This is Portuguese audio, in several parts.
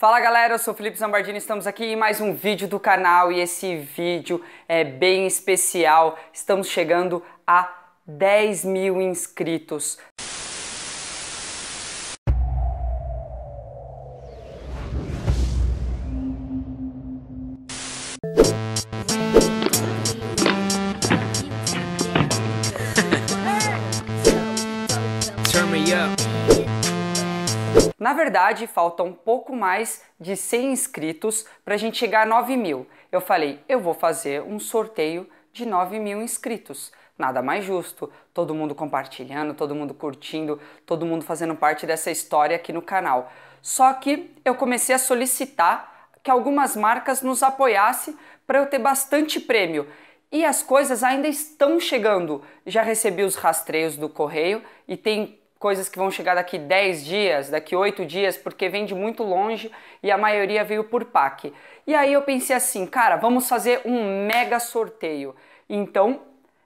Fala galera, eu sou Felipe Zambardini, estamos aqui em mais um vídeo do canal e esse vídeo é bem especial. Estamos chegando a 10 mil inscritos. Na verdade, falta um pouco mais de 100 inscritos para a gente chegar a 9 mil. Eu falei, eu vou fazer um sorteio de 9 mil inscritos. Nada mais justo. Todo mundo compartilhando, todo mundo curtindo, todo mundo fazendo parte dessa história aqui no canal. Só que eu comecei a solicitar que algumas marcas nos apoiassem para eu ter bastante prêmio. E as coisas ainda estão chegando. Já recebi os rastreios do correio e tem coisas que vão chegar daqui 10 dias, daqui 8 dias, porque vem de muito longe e a maioria veio por PAC. E aí eu pensei assim, cara, vamos fazer um mega sorteio. Então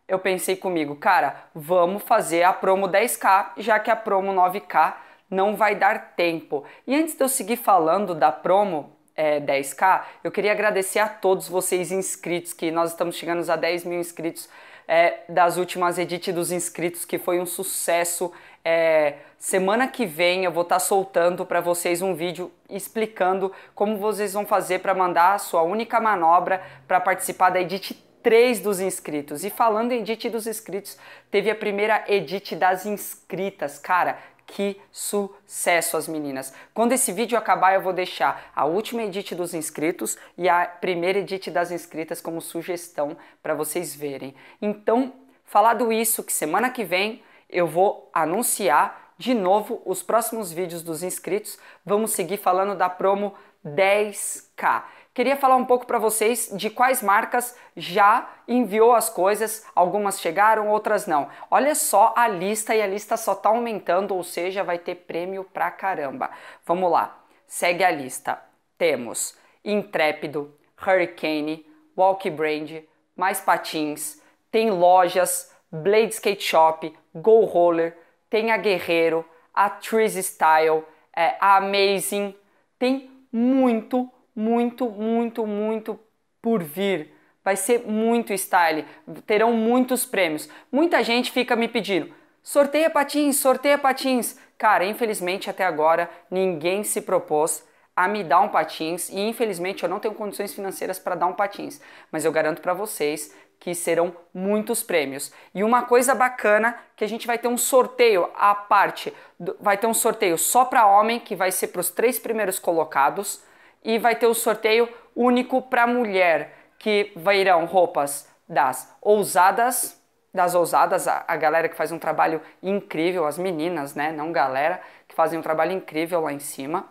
eu pensei comigo, cara, vamos fazer a promo 10K, já que a promo 9K não vai dar tempo. E antes de eu seguir falando da promo, é, 10K, eu queria agradecer a todos vocês inscritos, que nós estamos chegando a 10 mil inscritos é, das últimas Edit dos inscritos, que foi um sucesso. É, semana que vem eu vou estar tá soltando para vocês um vídeo explicando como vocês vão fazer para mandar a sua única manobra para participar da Edit 3 dos inscritos. E falando em Edit dos inscritos, teve a primeira Edit das inscritas. Cara, que sucesso as meninas! Quando esse vídeo acabar eu vou deixar a última edit dos inscritos e a primeira edit das inscritas como sugestão para vocês verem. Então, falado isso, que semana que vem eu vou anunciar de novo os próximos vídeos dos inscritos. Vamos seguir falando da promo 10K. Queria falar um pouco para vocês de quais marcas já enviou as coisas, algumas chegaram, outras não. Olha só a lista e a lista só tá aumentando, ou seja, vai ter prêmio pra caramba. Vamos lá. Segue a lista. Temos Intrépido, Hurricane, Walk Brand, Mais Patins, tem lojas, Blade Skate Shop, Go Roller, tem a Guerreiro, a Trees Style, é, a Amazing, tem muito, muito, muito, muito por vir. Vai ser muito style, terão muitos prêmios. Muita gente fica me pedindo: sorteia patins, sorteia patins. Cara, infelizmente até agora ninguém se propôs a me dar um patins e infelizmente eu não tenho condições financeiras para dar um patins, mas eu garanto para vocês que serão muitos prêmios. E uma coisa bacana que a gente vai ter um sorteio à parte, vai ter um sorteio só para homem que vai ser para os três primeiros colocados e vai ter o um sorteio único para mulher que virão roupas das ousadas das ousadas, a, a galera que faz um trabalho incrível, as meninas, né, não galera, que fazem um trabalho incrível lá em cima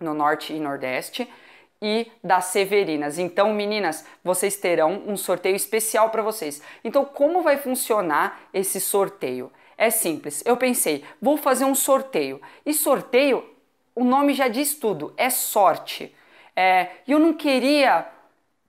no norte e nordeste e das Severinas. Então, meninas, vocês terão um sorteio especial para vocês. Então, como vai funcionar esse sorteio? É simples. Eu pensei, vou fazer um sorteio. E sorteio, o nome já diz tudo, é sorte. É, e é, eu não queria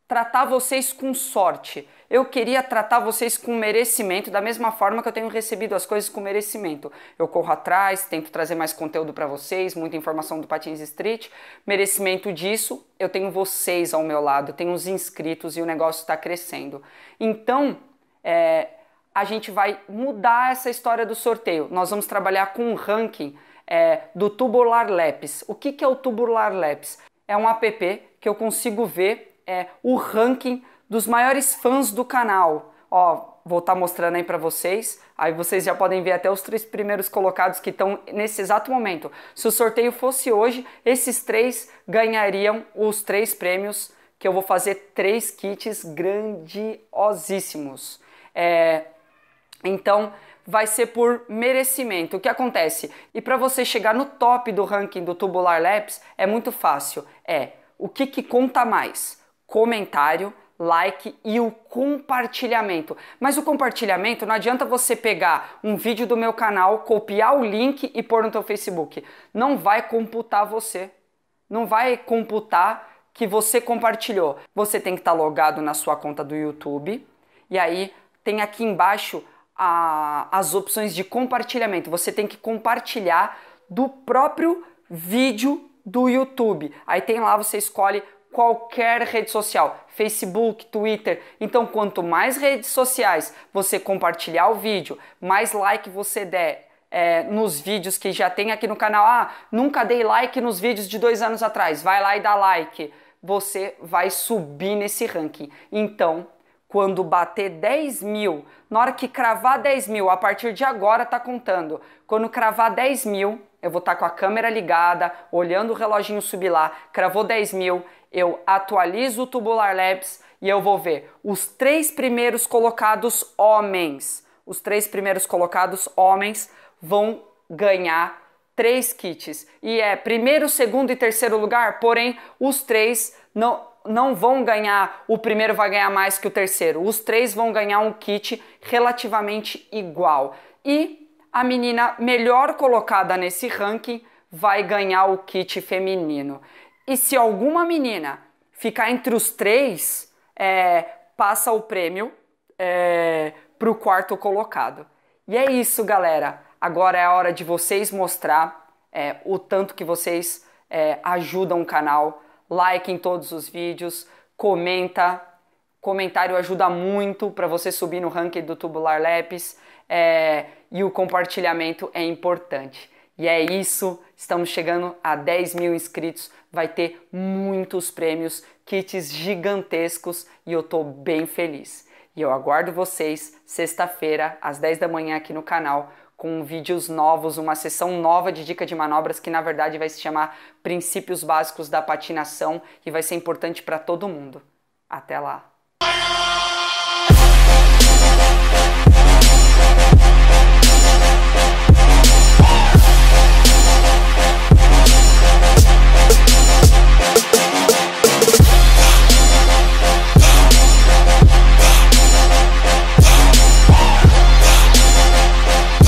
tratar vocês com sorte eu queria tratar vocês com merecimento, da mesma forma que eu tenho recebido as coisas com merecimento. Eu corro atrás, tento trazer mais conteúdo para vocês, muita informação do Patins Street. Merecimento disso, eu tenho vocês ao meu lado, tenho os inscritos e o negócio está crescendo. Então, é, a gente vai mudar essa história do sorteio. Nós vamos trabalhar com um ranking é, do Tubular Labs. O que, que é o Tubular Labs? É um app que eu consigo ver é, o ranking dos maiores fãs do canal. Ó, vou estar tá mostrando aí para vocês. Aí vocês já podem ver até os três primeiros colocados que estão nesse exato momento. Se o sorteio fosse hoje, esses três ganhariam os três prêmios que eu vou fazer três kits grandiosíssimos. É, então vai ser por merecimento. O que acontece? E para você chegar no top do ranking do Tubular Labs é muito fácil. É o que, que conta mais? Comentário like e o compartilhamento. Mas o compartilhamento não adianta você pegar um vídeo do meu canal, copiar o link e pôr no teu Facebook. Não vai computar você. Não vai computar que você compartilhou. Você tem que estar tá logado na sua conta do YouTube e aí tem aqui embaixo a, as opções de compartilhamento. Você tem que compartilhar do próprio vídeo do YouTube. Aí tem lá, você escolhe qualquer rede social, Facebook, Twitter. Então, quanto mais redes sociais você compartilhar o vídeo, mais like você der é, nos vídeos que já tem aqui no canal. Ah, nunca dei like nos vídeos de dois anos atrás. Vai lá e dá like. Você vai subir nesse ranking. Então, quando bater 10 mil, na hora que cravar 10 mil, a partir de agora tá contando. Quando cravar 10 mil, eu vou estar tá com a câmera ligada, olhando o reloginho subir lá, cravou 10 mil, eu atualizo o Tubular Labs e eu vou ver os três primeiros colocados homens. Os três primeiros colocados homens vão ganhar três kits. E é primeiro, segundo e terceiro lugar, porém os três não, não vão ganhar, o primeiro vai ganhar mais que o terceiro. Os três vão ganhar um kit relativamente igual. E a menina melhor colocada nesse ranking vai ganhar o kit feminino. E se alguma menina ficar entre os três, é, passa o prêmio é, para o quarto colocado. E é isso, galera. Agora é a hora de vocês mostrar é, o tanto que vocês é, ajudam o canal. Like em todos os vídeos, comenta. Comentário ajuda muito para você subir no ranking do Tubular Labs. É, e o compartilhamento é importante. E é isso, estamos chegando a 10 mil inscritos, vai ter muitos prêmios, kits gigantescos e eu tô bem feliz. E eu aguardo vocês sexta-feira às 10 da manhã aqui no canal com vídeos novos, uma sessão nova de dica de manobras que na verdade vai se chamar Princípios Básicos da Patinação e vai ser importante para todo mundo. Até lá.